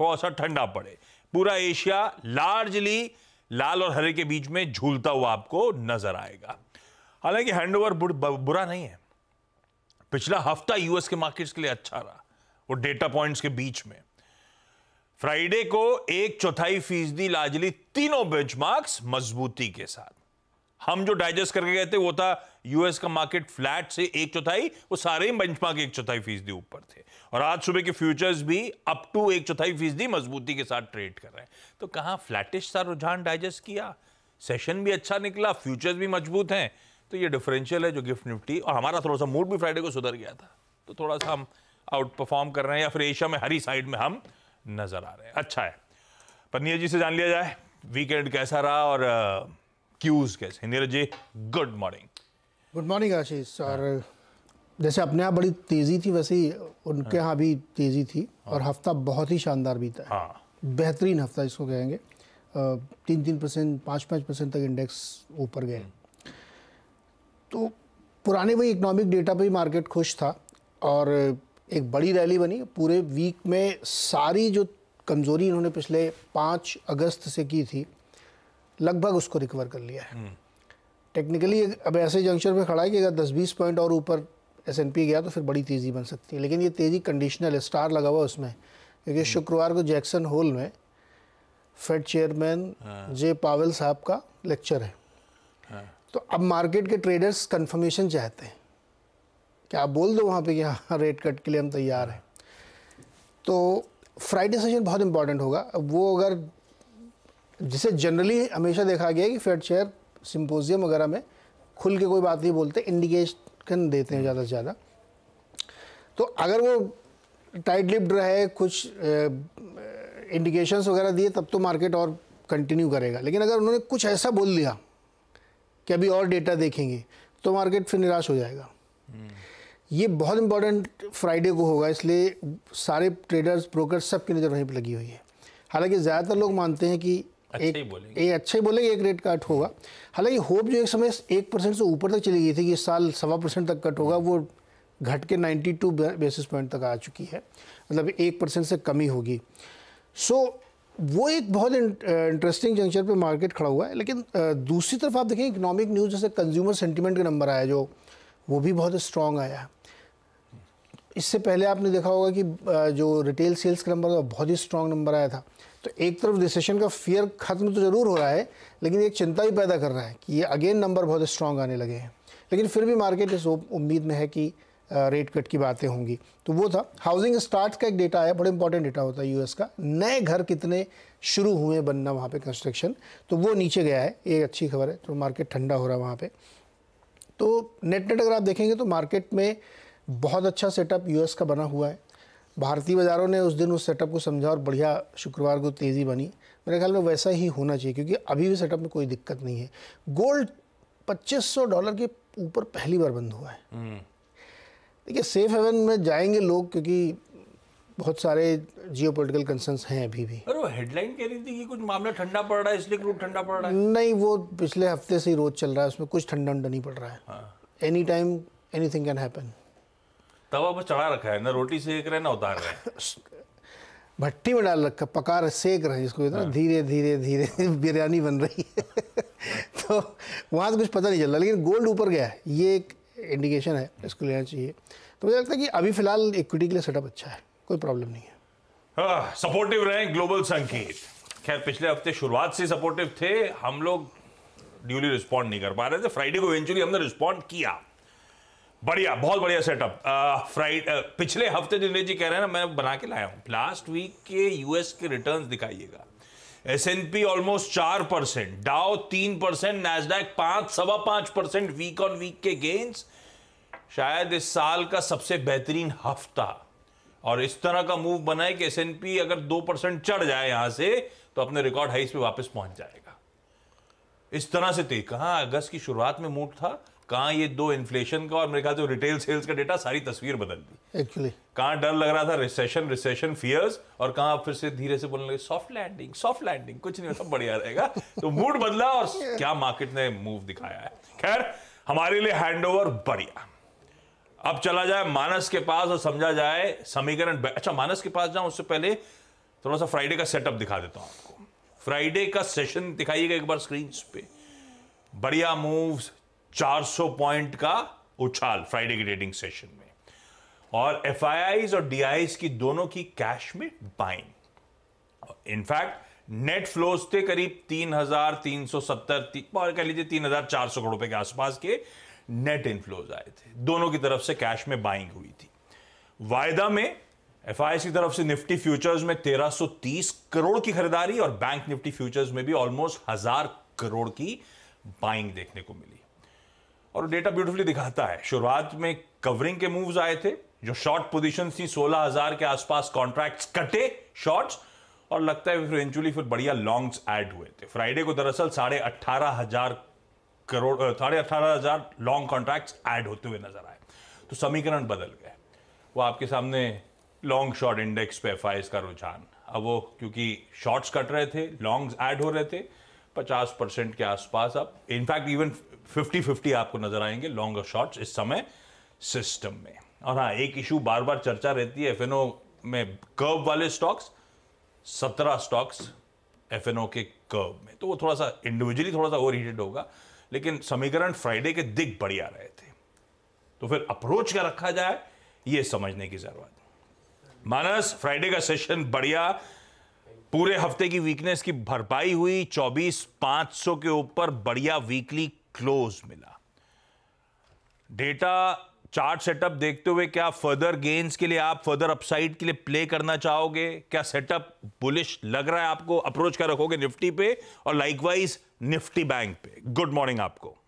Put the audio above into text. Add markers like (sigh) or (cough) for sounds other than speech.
थोड़ा सा ठंडा पड़े पूरा एशिया लार्जली लाल और हरे के बीच में झूलता हुआ आपको नजर आएगा हालांकि हैंडओवर बुरा नहीं है पिछला हफ्ता यूएस के मार्केट्स के लिए अच्छा रहा वो डेटा पॉइंट्स के बीच में फ्राइडे को एक चौथाई फीसदी लार्जली तीनों बेंचमार्क्स मजबूती के साथ हम जो डाइजेस्ट करके गए थे वो था यूएस का मार्केट फ्लैट से एक चौथाई वो सारे ही मार्क एक चौथाई फीसदी ऊपर थे और आज सुबह के फ्यूचर्स भी अप टू एक चौथाई फीसदी मजबूती के साथ ट्रेड कर रहे हैं तो कहाँ फ्लैटिश सा रुझान डाइजेस्ट किया सेशन भी अच्छा निकला फ्यूचर्स भी मजबूत हैं तो ये डिफरेंशियल है जो गिफ्ट निफ्टी और हमारा थोड़ा सा मूड भी फ्राइडे को सुधर गया था तो थोड़ा सा हम आउट परफॉर्म कर रहे हैं या फिर एशिया में हरी साइड में हम नजर आ रहे हैं अच्छा है पन्निया जी से जान लिया जाए वीकेंड कैसा रहा और क्यूज कैसे Neeraj ji good morning good morning Ashish sir जैसे अपने यहाँ बड़ी तेज़ी थी वैसे ही उनके यहाँ भी तेज़ी थी और हाँ। हफ्ता बहुत ही शानदार बीता है हाँ। बेहतरीन हफ्ता इसको कहेंगे तीन तीन परसेंट पाँच पाँच परसेंट तक इंडेक्स ऊपर गए हम्म। तो पुराने वही इकोनॉमिक डेटा पर ही मार्केट खुश था और एक बड़ी रैली बनी पूरे वीक में सारी जो कमज़ोरी इन्होंने पिछले पाँच अगस्त से की थी लगभग उसको रिकवर कर लिया है टेक्निकली हम्म। अब ऐसे जंक्शन पे खड़ा है कि अगर दस बीस पॉइंट और ऊपर एस गया तो फिर बड़ी तेज़ी बन सकती है लेकिन ये तेज़ी कंडीशनल है स्टार लगा हुआ उसमें क्योंकि हम्म। शुक्रवार को जैक्सन होल में फेड चेयरमैन जे पावल साहब का लेक्चर है हाँ। तो अब मार्केट के ट्रेडर्स कंफर्मेशन चाहते हैं कि आप बोल दो वहाँ पे कि हाँ रेट हाँ, कट के लिए हम तैयार हैं हाँ। तो फ्राइडे सेशन बहुत इंपॉर्टेंट होगा अब वो अगर जिसे जनरली हमेशा देखा गया कि फेड शेयर सिंपोजियम वगैरह में खुल के कोई बात नहीं बोलते इंडिकेशन देते हैं ज़्यादा से ज़्यादा तो अगर वो टाइट लिप्ड रहे कुछ इंडिकेशंस वगैरह दिए तब तो मार्केट और कंटिन्यू करेगा लेकिन अगर उन्होंने कुछ ऐसा बोल दिया कि अभी और डेटा देखेंगे तो मार्केट फिर निराश हो जाएगा ये बहुत इंपॉर्टेंट फ्राइडे को होगा इसलिए सारे ट्रेडर्स ब्रोकर सबकी नज़र वहीं पर लगी हुई है हालांकि ज़्यादातर लोग मानते हैं कि अच्छे एक, बोलेंगे अच्छे बोलेंगे एक रेट कट होगा हालांकि होप जो एक समय एक परसेंट से ऊपर तक चली गई थी कि इस साल सवा परसेंट तक कट होगा वो घट के 92 बेसिस पॉइंट तक आ चुकी है मतलब एक परसेंट से कमी होगी सो so, वो एक बहुत इंटरेस्टिंग जंक्शन पे मार्केट खड़ा हुआ है लेकिन दूसरी तरफ आप देखें इकोनॉमिक न्यूज़ जैसे कंज्यूमर सेंटीमेंट का नंबर आया जो वो भी बहुत स्ट्रॉन्ग आया है इससे पहले आपने देखा होगा कि जो रिटेल सेल्स का नंबर था बहुत ही स्ट्रांग नंबर आया था तो एक तरफ रिसेशन का फियर खत्म तो ज़रूर हो रहा है लेकिन एक चिंता भी पैदा कर रहा है कि ये अगेन नंबर बहुत स्ट्रांग आने लगे हैं लेकिन फिर भी मार्केट इस उम्मीद में है कि रेट कट की बातें होंगी तो वो था हाउसिंग स्टार्ट का एक डेटा है बड़ा इंपॉर्टेंट डेटा होता है यूएस का नए घर कितने शुरू हुए बनना वहाँ पे कंस्ट्रक्शन तो वो नीचे गया है ये अच्छी खबर है तो मार्केट ठंडा हो रहा है वहाँ पे तो नेट नेट अगर आप देखेंगे तो मार्केट में बहुत अच्छा सेटअप यूएस का बना हुआ है भारतीय बाज़ारों ने उस दिन उस सेटअप को समझा और बढ़िया शुक्रवार को तेज़ी बनी मेरे ख्याल में वैसा ही होना चाहिए क्योंकि अभी भी सेटअप में कोई दिक्कत नहीं है गोल्ड 2500 डॉलर के ऊपर पहली बार बंद हुआ है हम्म। देखिए सेफ हेवन में जाएंगे लोग क्योंकि बहुत सारे जियो पोलिटिकल कंसर्न हैं अभी भी अरे वो हेडलाइन कह रही थी कि कुछ मामला ठंडा पड़ रहा है इसलिए क्रूड ठंडा पड़ रहा है नहीं वो पिछले हफ्ते से ही रोज चल रहा है उसमें कुछ ठंडा उंडा नहीं पड़ रहा है any time anything can happen तवा पर चढ़ा रखा है ना रोटी सेक रहे ना उतार रहे (laughs) भट्टी में डाल रखा पका रहे सेक रहे जिसको इतना हाँ। धीरे धीरे धीरे (laughs) बिरयानी बन रही है (laughs) तो वहाँ से कुछ पता नहीं चल रहा लेकिन गोल्ड ऊपर गया है ये एक इंडिकेशन है इसको लेना चाहिए तो मुझे लगता है कि अभी फिलहाल इक्विटी के लिए सेटअप अच्छा है कोई प्रॉब्लम नहीं है सपोर्टिव हाँ, रहे ग्लोबल संकेत खैर पिछले हफ्ते शुरुआत से सपोर्टिव थे हम लोग ड्यूली रिस्पॉन्ड नहीं कर पा रहे थे फ्राइडे को इवेंचुअली हमने रिस्पॉन्ड किया बढ़िया बहुत बढ़िया सेटअप फ्राइड पिछले हफ्ते दिनेश जी कह रहे हैं ना मैं बना के लाया हूं लास्ट वीक के यूएस के रिटर्न्स दिखाइएगा एस एन पी ऑलमोस्ट चार परसेंट डाओ तीन परसेंट नेसडैक पांच सवा पांच परसेंट वीक ऑन वीक के गेंस शायद इस साल का सबसे बेहतरीन हफ्ता और इस तरह का मूव बनाए कि एस एन पी अगर दो परसेंट चढ़ जाए यहां से तो अपने रिकॉर्ड हाइस पे वापस पहुंच जाएगा इस तरह से थे कहा अगस्त की शुरुआत में मूड था कहाँ ये दो इन्फ्लेशन का और मेरे ख्याल से रिटेल सेल्स का डेटा सारी तस्वीर बदल दी एक्चुअली कहाँ डर लग रहा था रिसेशन रिसेशन फियर्स और कहाँ फिर से धीरे से बोलने लगे सॉफ्ट लैंडिंग सॉफ्ट लैंडिंग कुछ नहीं होता बढ़िया रहेगा (laughs) तो मूड बदला और क्या मार्केट ने मूव दिखाया है खैर हमारे लिए हैंड बढ़िया अब चला जाए मानस के पास और समझा जाए समीकरण अच्छा मानस के पास जाऊं उससे पहले थोड़ा सा फ्राइडे का सेटअप दिखा देता हूं आपको फ्राइडे का सेशन दिखाइएगा एक बार स्क्रीन पे बढ़िया मूव्स 400 पॉइंट का उछाल फ्राइडे के ट्रेडिंग सेशन में और एफ और डी की दोनों की कैश में बाइंग इनफैक्ट नेट फ्लोज थे करीब 3,370 ती, और कह लीजिए 3,400 करोड़ रुपए के आसपास के नेट इनफ्लोज आए थे दोनों की तरफ से कैश में बाइंग हुई थी वायदा में एफ की तरफ से निफ्टी फ्यूचर्स में 1330 करोड़ की खरीदारी और बैंक निफ्टी फ्यूचर्स में भी ऑलमोस्ट हजार करोड़ की बाइंग देखने को मिली और डेटा ब्यूटीफुली दिखाता है शुरुआत में कवरिंग के मूव्स आए थे जो शॉर्ट पोजीशन थी 16000 के आसपास कॉन्ट्रैक्ट्स कटे शॉर्ट्स और लगता है फिर फिर बढ़िया लॉन्ग्स ऐड हुए थे फ्राइडे को दरअसल साढ़े अट्ठारह हजार करोड़ साढ़े अट्ठारह हजार लॉन्ग कॉन्ट्रैक्ट्स ऐड होते हुए नजर आए तो समीकरण बदल गए वो आपके सामने लॉन्ग शॉर्ट इंडेक्स पे एफ का रुझान अब वो क्योंकि शॉर्ट्स कट रहे थे लॉन्ग्स ऐड हो रहे थे पचास परसेंट के आसपास आप इनफैक्ट इवन फिफ्टी फिफ्टी आपको नजर आएंगे लॉन्ग और शॉर्ट्स इस समय सिस्टम में और हाँ एक इशू बार बार चर्चा रहती है एफ में कर्व वाले स्टॉक्स सत्रह स्टॉक्स एफ के कर्व में तो वो थोड़ा सा इंडिविजुअली थोड़ा सा ओवर होगा लेकिन समीकरण फ्राइडे के दिग बढ़िया रहे थे तो फिर अप्रोच क्या रखा जाए ये समझने की जरूरत मानस फ्राइडे का सेशन बढ़िया पूरे हफ्ते की वीकनेस की भरपाई हुई 24,500 के ऊपर बढ़िया वीकली क्लोज मिला डेटा चार्ट सेटअप देखते हुए क्या फर्दर गेंस के लिए आप फर्दर अपसाइड के लिए प्ले करना चाहोगे क्या सेटअप बुलिश लग रहा है आपको अप्रोच कर रखोगे निफ्टी पे और लाइकवाइज निफ्टी बैंक पे गुड मॉर्निंग आपको